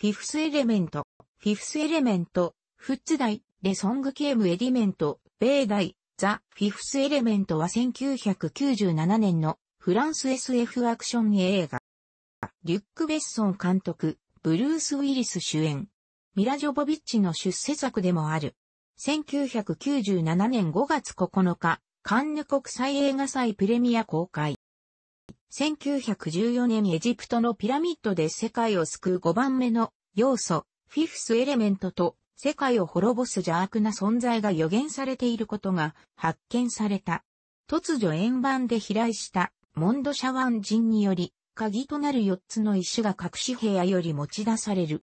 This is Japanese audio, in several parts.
フィフスエレメント、フィフスエレメント、フッツ大、レソングケームエディメント、米大、ザ・フィフスエレメントは1997年のフランス SF アクション映画。リュック・ベッソン監督、ブルース・ウィリス主演。ミラ・ジョボビッチの出世作でもある。1997年5月9日、カンヌ国際映画祭プレミア公開。1914年エジプトのピラミッドで世界を救う5番目の要素、フィフスエレメントと世界を滅ぼす邪悪な存在が予言されていることが発見された。突如円盤で飛来したモンドシャワン人により、鍵となる4つの石が隠し部屋より持ち出される。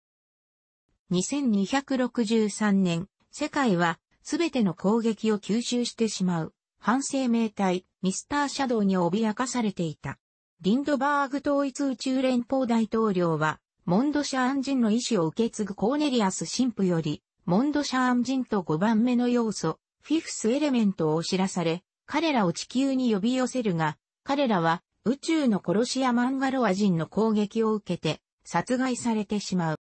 2263年、世界はすべての攻撃を吸収してしまう、反生命体、ミスターシャドウに脅かされていた。リンドバーグ統一宇宙連邦大統領は、モンドシャーン人の意志を受け継ぐコーネリアス神父より、モンドシャーン人と5番目の要素、フィフスエレメントを知らされ、彼らを地球に呼び寄せるが、彼らは宇宙の殺し屋マンガロア人の攻撃を受けて、殺害されてしまう。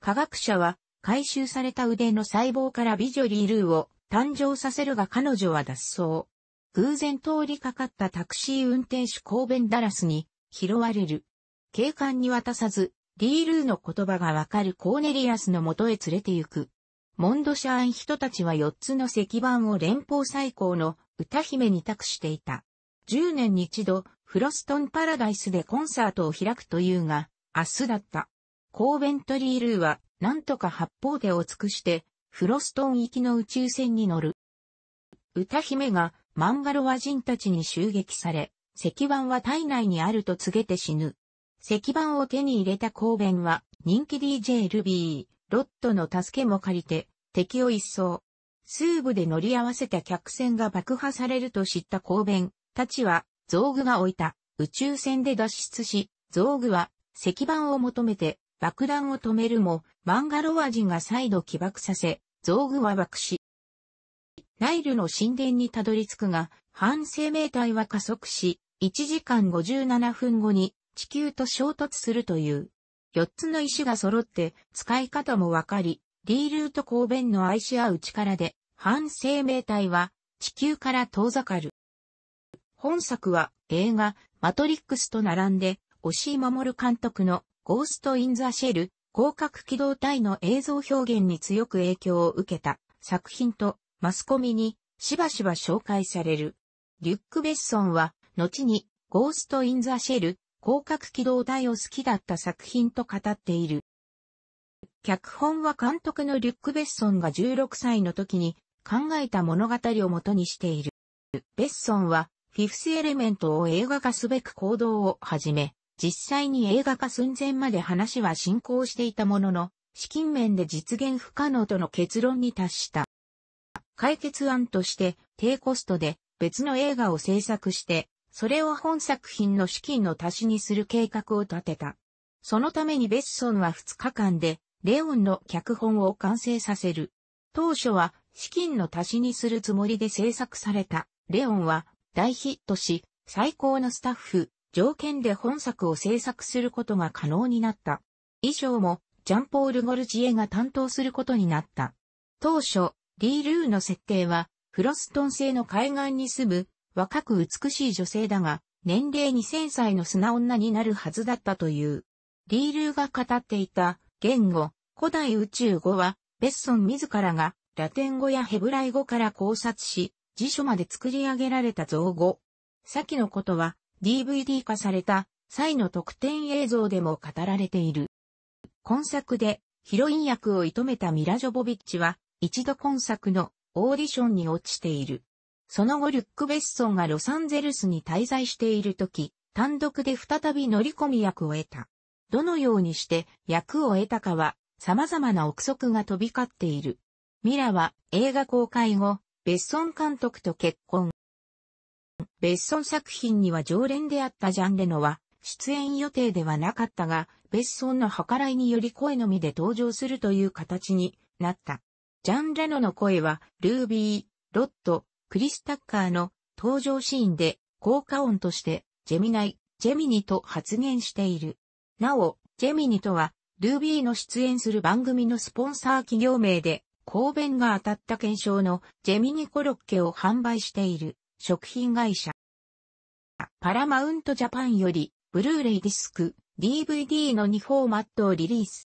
科学者は、回収された腕の細胞から美女リールーを誕生させるが彼女は脱走。偶然通りかかったタクシー運転手コーベンダラスに拾われる。警官に渡さず、リールーの言葉がわかるコーネリアスの元へ連れて行く。モンドシャーン人たちは四つの石板を連邦最高の歌姫に託していた。十年に一度、フロストンパラダイスでコンサートを開くというが、明日だった。コーベントリールーは、なんとか八方手を尽くして、フロストン行きの宇宙船に乗る。歌姫がマンガロア人たちに襲撃され、石板は体内にあると告げて死ぬ。石板を手に入れた公弁は、人気 DJ ルビー、ロットの助けも借りて、敵を一掃。スーブで乗り合わせた客船が爆破されると知った公弁たちは、造具が置いた宇宙船で脱出し、造具は石板を求めて爆弾を止めるも、マンガロア人が再度起爆させ、造具は爆死。ナイルの神殿にたどり着くが、反生命体は加速し、1時間57分後に地球と衝突するという。4つの石が揃って使い方もわかり、リールーと公弁の愛し合う力で、反生命体は地球から遠ざかる。本作は映画マトリックスと並んで、押井守監督のゴースト・イン・ザ・シェル、広角機動隊の映像表現に強く影響を受けた作品とマスコミにしばしば紹介される。リュック・ベッソンは、後に、ゴースト・イン・ザ・シェル、広角機動隊を好きだった作品と語っている。脚本は監督のリュック・ベッソンが16歳の時に考えた物語をもとにしている。ベッソンは、フィフス・エレメントを映画化すべく行動を始め、実際に映画化寸前まで話は進行していたものの、資金面で実現不可能との結論に達した。解決案として低コストで別の映画を制作して、それを本作品の資金の足しにする計画を立てた。そのためにベッソンは2日間で、レオンの脚本を完成させる。当初は資金の足しにするつもりで制作された、レオンは大ヒットし、最高のスタッフ、条件で本作を制作することが可能になった。衣装もジャンポール・ゴルジエが担当することになった。当初、リー・ルーの設定は、フロストン製の海岸に住む、若く美しい女性だが、年齢2000歳の砂女になるはずだったという。リー・ルーが語っていた、言語、古代宇宙語は、ベッソン自らが、ラテン語やヘブライ語から考察し、辞書まで作り上げられた造語。先のことは、DVD 化された、際の特典映像でも語られている。今作で、ヒロイン役を射止めたミラ・ジョボビッチは、一度今作のオーディションに落ちている。その後リュック・ベッソンがロサンゼルスに滞在している時、単独で再び乗り込み役を得た。どのようにして役を得たかは様々な憶測が飛び交っている。ミラは映画公開後、ベッソン監督と結婚。ベッソン作品には常連であったジャンレノは出演予定ではなかったが、ベッソンの計らいにより声のみで登場するという形になった。ジャン・レノの声は、ルービー、ロッド、クリス・タッカーの登場シーンで、効果音として、ジェミナイ、ジェミニと発言している。なお、ジェミニとは、ルービーの出演する番組のスポンサー企業名で、公弁が当たった検証のジェミニコロッケを販売している食品会社。パラマウントジャパンより、ブルーレイディスク、DVD の2フォーマットをリリース。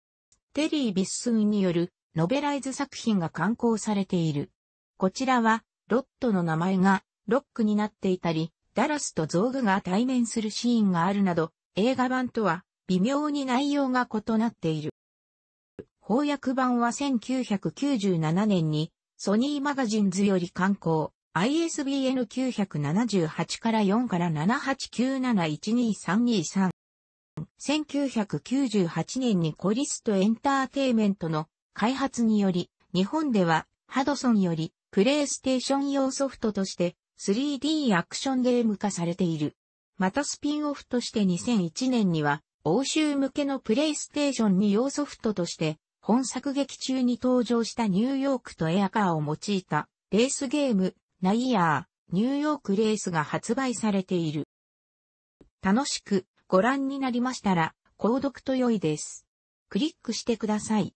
テリー・ビッスンによるノベライズ作品が刊行されている。こちらは、ロットの名前がロックになっていたり、ダラスと造具が対面するシーンがあるなど、映画版とは微妙に内容が異なっている。翻訳版は1997年にソニーマガジンズより刊行、ISBN 978から4から789712323998年にコリストエンターテイメントの開発により、日本ではハドソンよりプレイステーション用ソフトとして 3D アクションゲーム化されている。またスピンオフとして2001年には欧州向けのプレイステーションに用ソフトとして本作劇中に登場したニューヨークとエアカーを用いたレースゲームナイヤーニューヨークレースが発売されている。楽しくご覧になりましたら購読と良いです。クリックしてください。